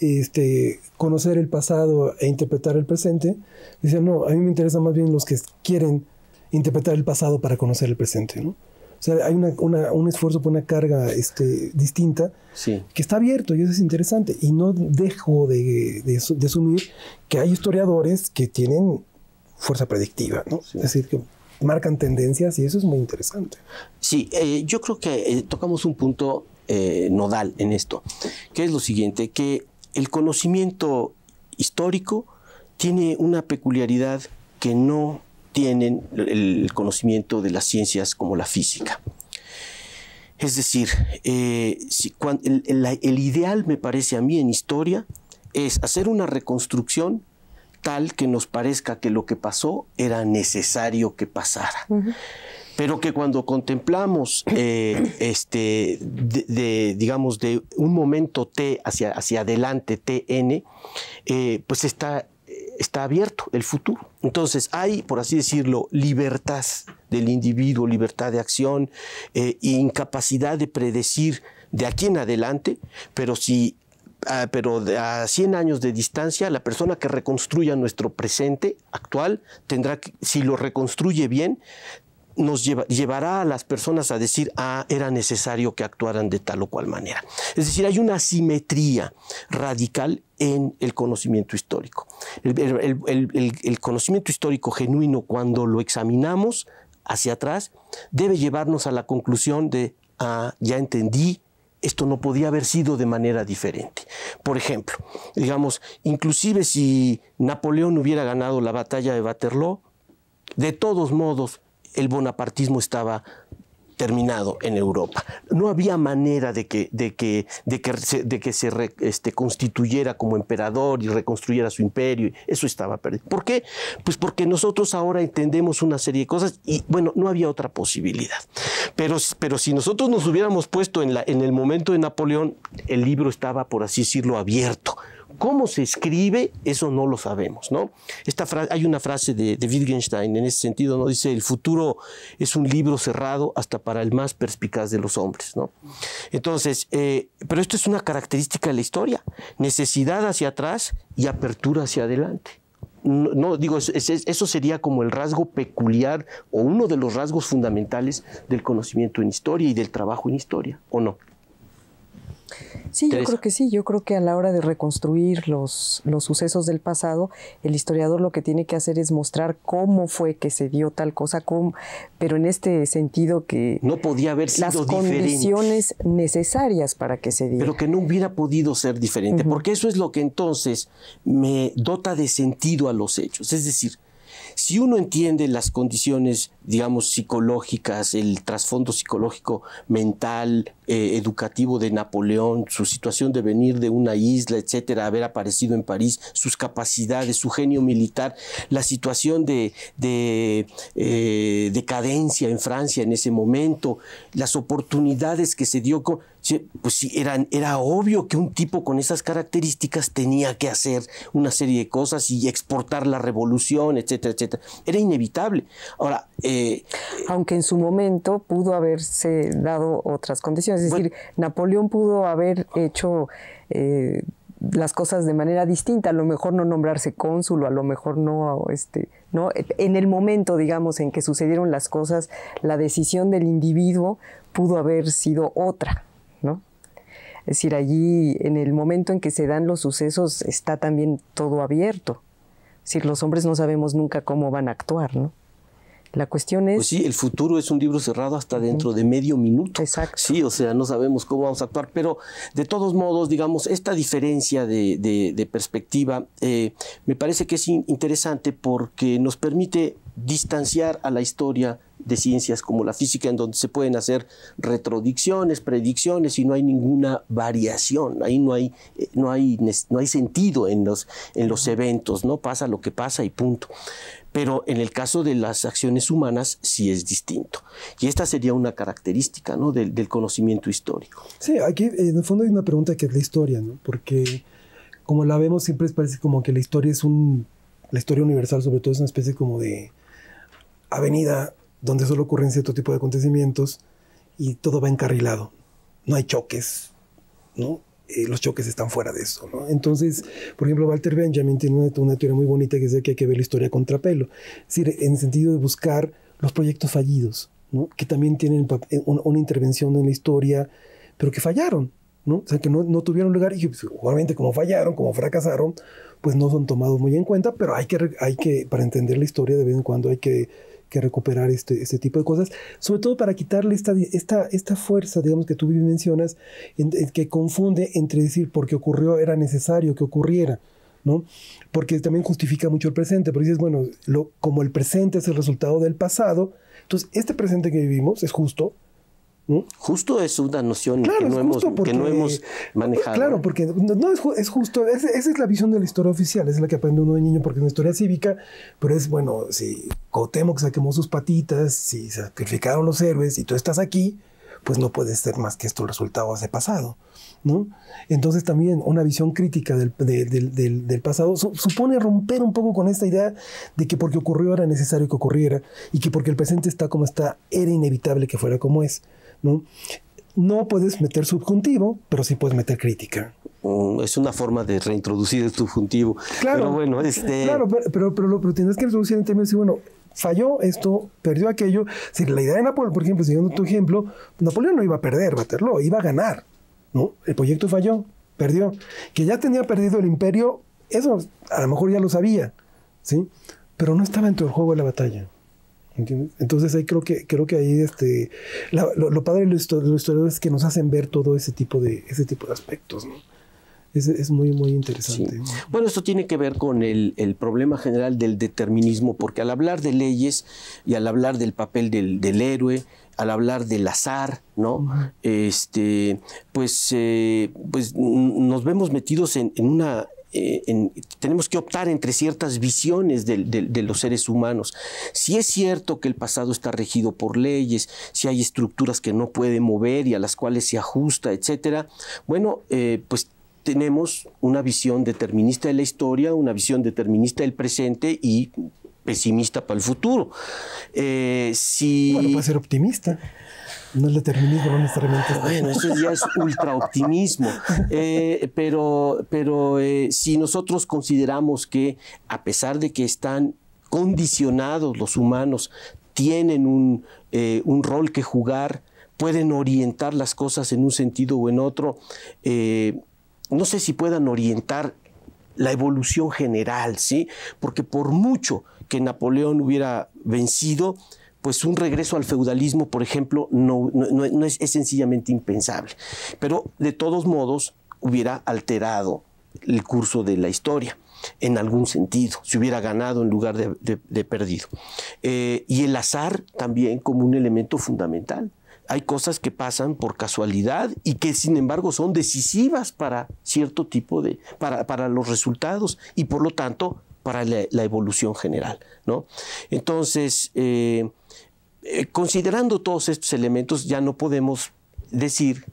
este, conocer el pasado e interpretar el presente. dice no, a mí me interesa más bien los que quieren interpretar el pasado para conocer el presente, O sea, hay un esfuerzo por una carga este, distinta que está abierto y eso es interesante. Y no dejo de, de, de, asumir que hay historiadores que tienen fuerza predictiva, ¿no? Es decir, que marcan tendencias y eso es muy interesante. Sí, eh, yo creo que eh, tocamos un punto eh, nodal en esto, que es lo siguiente, que el conocimiento histórico tiene una peculiaridad que no tienen el conocimiento de las ciencias como la física. Es decir, el ideal me parece a mí en historia es hacer una reconstrucción tal que nos parezca que lo que pasó era necesario que pasara. Pero que cuando contemplamos, eh, este, de, digamos, de un momento T hacia, hacia adelante, TN, eh, pues está, está abierto el futuro. Entonces hay, por así decirlo, libertad del individuo, libertad de acción, eh, incapacidad de predecir de aquí en adelante, pero si pero a 100 años de distancia, la persona que reconstruya nuestro presente actual tendrá si lo reconstruye bien, nos llevará a las personas a decir, ah, era necesario que actuaran de tal o cual manera. Es decir, hay una simetría radical en el conocimiento histórico. el, el conocimiento histórico genuino, cuando lo examinamos hacia atrás, debe llevarnos a la conclusión de, ah, ya entendí esto no podía haber sido de manera diferente. Por ejemplo, digamos, inclusive si Napoleón hubiera ganado la batalla de Waterloo, de todos modos el bonapartismo estaba terminado en Europa. No había manera de que, de que, de que se, este, constituyera como emperador y reconstruyera su imperio. Eso estaba perdido. ¿Por qué? Pues porque nosotros ahora entendemos una serie de cosas y, bueno, no había otra posibilidad. Pero, pero si nosotros nos hubiéramos puesto en, la, en el momento de Napoleón, el libro estaba, por así decirlo, abierto ¿Cómo se escribe? Eso no lo sabemos, ¿no? Esta hay una frase de, Wittgenstein en ese sentido, ¿no? Dice, el futuro es un libro cerrado hasta para el más perspicaz de los hombres, ¿no? Entonces, eh, pero esto es una característica de la historia, necesidad hacia atrás y apertura hacia adelante. No, digo, eso sería como el rasgo peculiar o uno de los rasgos fundamentales del conocimiento en historia y del trabajo en historia, ¿o no? Sí, yo creo que sí, yo creo que a la hora de reconstruir los, sucesos del pasado, el historiador lo que tiene que hacer es mostrar cómo fue que se dio tal cosa, pero en este sentido que... No podía haber sido Las condiciones necesarias para que se diera. Pero que no hubiera podido ser diferente, porque eso es lo que entonces me dota de sentido a los hechos. Es decir, si uno entiende las condiciones, digamos, psicológicas, el trasfondo psicológico, mental, eh, educativo de Napoleón, su situación de venir de una isla, etcétera, haber aparecido en París, sus capacidades, su genio militar, la situación de, eh, decadencia en Francia en ese momento, las oportunidades que se dio con pues sí, era obvio que un tipo con esas características tenía que hacer una serie de cosas y exportar la revolución, etcétera, etcétera. Era inevitable. Ahora, eh, aunque en su momento pudo haberse dado otras condiciones, es decir, Napoleón pudo haber hecho eh, las cosas de manera distinta, a lo mejor no nombrarse cónsul, a lo mejor no, este, no, en el momento, digamos, en que sucedieron las cosas, la decisión del individuo pudo haber sido otra. Es decir, allí en el momento en que se dan los sucesos está también todo abierto. Es decir, los hombres no sabemos nunca cómo van a actuar, ¿no? La cuestión es... Pues sí, el futuro es un libro cerrado hasta dentro de medio minuto. Exacto. Sí, o sea, no sabemos cómo vamos a actuar, pero de todos modos, digamos, esta diferencia de, perspectiva eh, me parece que es interesante porque nos permite distanciar a la historia de ciencias como la física, en donde se pueden hacer retrodicciones, predicciones y no hay ninguna variación, ahí no hay, eh, no hay, no hay sentido en los, en los eventos, ¿no? Pasa lo que pasa y punto. Pero en el caso de las acciones humanas sí es distinto. Y esta sería una característica ¿no? del, conocimiento histórico. Sí, aquí en el fondo hay una pregunta que es la historia, ¿no? porque como la vemos siempre parece como que la historia es un, la historia universal sobre todo es una especie como de avenida donde solo ocurren cierto tipo de acontecimientos y todo va encarrilado. No hay choques, ¿no? Eh, los choques están fuera de eso. ¿no? Entonces, por ejemplo, Walter Benjamin tiene una, teoría muy bonita que dice que hay que ver la historia contra pelo, es decir, en el sentido de buscar los proyectos fallidos, ¿no? que también tienen eh, una, intervención en la historia, pero que fallaron, ¿no? O sea, que no, tuvieron lugar y pues, obviamente como fallaron, como fracasaron, pues no son tomados muy en cuenta, pero hay que, hay que para entender la historia de vez en cuando hay que que recuperar este, este tipo de cosas, sobre todo para quitarle esta, esta, esta fuerza, digamos, que tú mencionas, que confunde entre decir porque ocurrió era necesario que ocurriera. ¿no? Porque también justifica mucho el presente, porque dices, bueno, como el presente es el resultado del pasado, entonces este presente que vivimos es justo, ¿Mm? Justo es una noción que, no hemos, manejado. Claro, porque no, es, justo, esa es la visión de la historia oficial, es la que aprende uno de niño, porque es una historia cívica, pero es bueno, si Cotemo que saquemos sus patitas, si sacrificaron los héroes y tú estás aquí, pues no puede ser más que esto el resultado de pasado. ¿no? Entonces también una visión crítica del, pasado supone romper un poco con esta idea de que porque ocurrió era necesario que ocurriera y que porque el presente está como está era inevitable que fuera como es. ¿no? puedes meter subjuntivo, pero sí puedes meter crítica. Mm, es una forma de reintroducir el subjuntivo. Claro, pero bueno, este... claro, pero, pero, tienes que reintroducir en términos de, bueno, falló esto, perdió aquello. Si la idea de Napoleón, por ejemplo, siguiendo tu ejemplo, Napoleón no iba a perder Baterlo, iba a ganar. ¿no? El proyecto falló, perdió. Que ya tenía perdido el imperio, eso a lo mejor ya lo sabía, ¿sí? Pero no estaba en tu juego de la batalla. Entonces ahí creo que, creo que ahí este, lo, padre de los historiadores es que nos hacen ver todo ese tipo de, ese tipo de aspectos, Es, muy, muy interesante. Bueno, esto tiene que ver con el, problema general del determinismo, porque al hablar de leyes y al hablar del papel del, del héroe, al hablar del azar, ¿no? este, pues, eh, pues nos vemos metidos en, en una eh, tenemos que optar entre ciertas visiones de, los seres humanos. Si es cierto que el pasado está regido por leyes, si hay estructuras que no puede mover y a las cuales se ajusta, etcétera, bueno, eh, pues tenemos una visión determinista de la historia, una visión determinista del presente y pesimista para el futuro. Eh, si, bueno, puede ser optimista. No es no determinismo, necesariamente. Ah, bueno, eso ya es ultra optimismo. Eh, pero pero eh, si nosotros consideramos que, a pesar de que están condicionados los humanos, tienen un, eh, un rol que jugar, pueden orientar las cosas en un sentido o en otro, no sé si puedan orientar la evolución general, ¿sí? Porque por mucho que Napoleón hubiera vencido, pues un regreso al feudalismo, por ejemplo, no, es, sencillamente impensable. Pero de todos modos hubiera alterado el curso de la historia en algún sentido, se hubiera ganado en lugar de, perdido. Eh, y el azar también como un elemento fundamental. Hay cosas que pasan por casualidad y que sin embargo son decisivas para cierto tipo de, para, para los resultados y por lo tanto para la, evolución general. ¿no? Entonces, eh, eh, considerando todos estos elementos, ya no podemos decir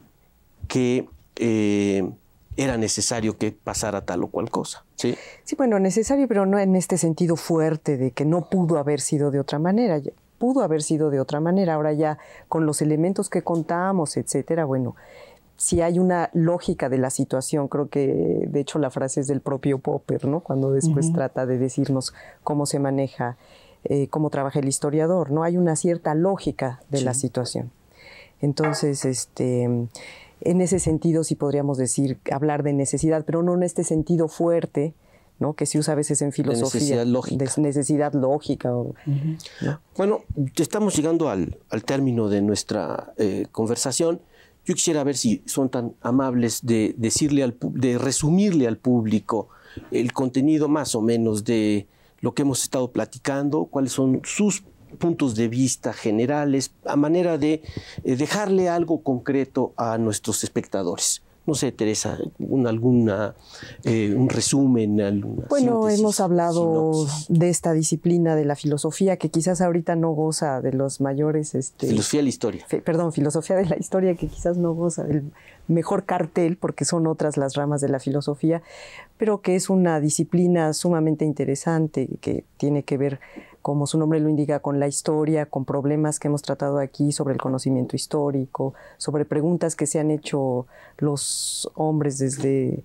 que eh, era necesario que pasara tal o cual cosa. ¿sí? sí, bueno, necesario, pero no en este sentido fuerte de que no pudo haber sido de otra manera. Pudo haber sido de otra manera. Ahora ya con los elementos que contamos, etcétera, bueno, si hay una lógica de la situación. Creo que, de hecho, la frase es del propio Popper, ¿no? Cuando después trata de decirnos cómo se maneja, eh, cómo trabaja el historiador, ¿no? Hay una cierta lógica de la situación. Entonces, este, en ese sentido sí podríamos decir, hablar de necesidad, pero no en este sentido fuerte, ¿no? que se usa a veces en filosofía. necesidad lógica. necesidad lógica Bueno, estamos llegando al, término de nuestra eh, conversación. Yo quisiera ver si son tan amables de decirle al de resumirle al público el contenido más o menos de lo que hemos estado platicando, cuáles son sus puntos de vista generales, a manera de eh, dejarle algo concreto a nuestros espectadores. No sé, Teresa, un, alguna, eh, un resumen. Alguna bueno, hemos hablado de esta disciplina de la filosofía que quizás ahorita no goza de los mayores... Este, filosofía de la historia. perdón, filosofía de la historia que quizás no goza del mejor cartel porque son otras las ramas de la filosofía, pero que es una disciplina sumamente interesante que tiene que ver como su nombre lo indica, con la historia, con problemas que hemos tratado aquí sobre el conocimiento histórico, sobre preguntas que se han hecho los hombres desde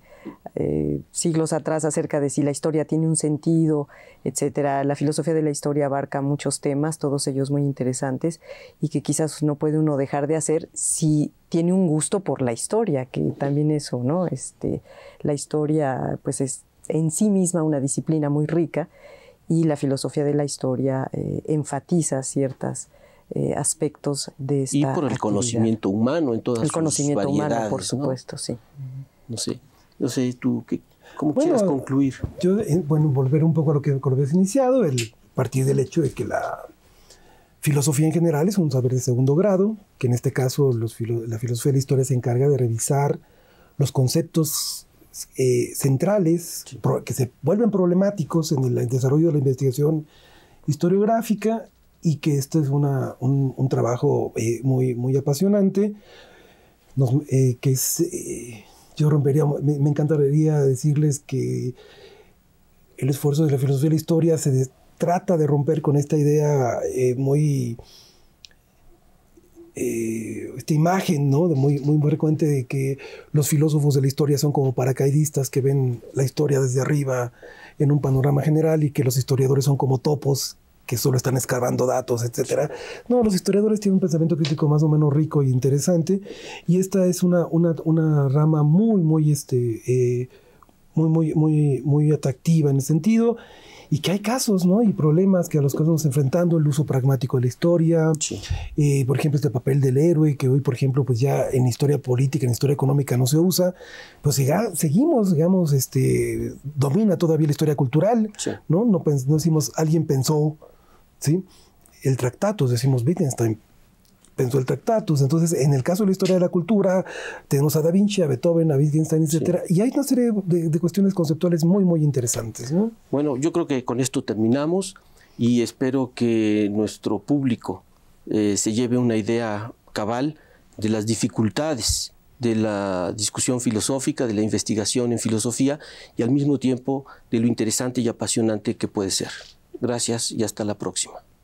eh, siglos atrás acerca de si la historia tiene un sentido, etcétera. La filosofía de la historia abarca muchos temas, todos ellos muy interesantes, y que quizás no puede uno dejar de hacer si tiene un gusto por la historia, que también eso, ¿no? Este, la historia, pues es en sí misma una disciplina muy rica y la filosofía de la historia eh, enfatiza ciertas eh, aspectos de esta y por el conocimiento humano en todas el conocimiento humano por supuesto sí no sé no sé tú qué, cómo quieras concluir yo eh, bueno volver un poco a lo que, lo iniciado el partir del hecho de que la filosofía en general es un saber de segundo grado que en este caso la filosofía de la historia se encarga de revisar los conceptos eh, centrales que se vuelven problemáticos en el, desarrollo de la investigación historiográfica y que esto es un, trabajo eh, muy, muy apasionante, eh, que yo rompería, me, encantaría decirles que el esfuerzo de la filosofía de la historia se trata de romper con esta idea muy eh, esta imagen ¿no? de muy, muy frecuente de que los filósofos de la historia son como paracaidistas que ven la historia desde arriba en un panorama general y que los historiadores son como topos que solo están excavando datos, etc. No, los historiadores tienen un pensamiento crítico más o menos rico e interesante y esta es una, una, rama muy, muy, este, eh, muy, muy, muy, muy atractiva en ese sentido y que hay casos, ¿no? Y problemas que a los que estamos enfrentando, el uso pragmático de la historia, eh, por ejemplo, este papel del héroe que hoy, por ejemplo, pues ya en historia política, en historia económica no se usa, pues seguimos, digamos, este, domina todavía la historia cultural, ¿no? No, decimos, alguien pensó, ¿sí? El tractatus, decimos Wittgenstein, pensó el Tractatus. Entonces, en el caso de la historia de la cultura, tenemos a Da Vinci, a Beethoven, a Wittgenstein, etcétera, y hay una serie de, cuestiones conceptuales muy, muy interesantes. Bueno, yo creo que con esto terminamos y espero que nuestro público eh, se lleve una idea cabal de las dificultades de la discusión filosófica, de la investigación en filosofía y al mismo tiempo de lo interesante y apasionante que puede ser. Gracias y hasta la próxima.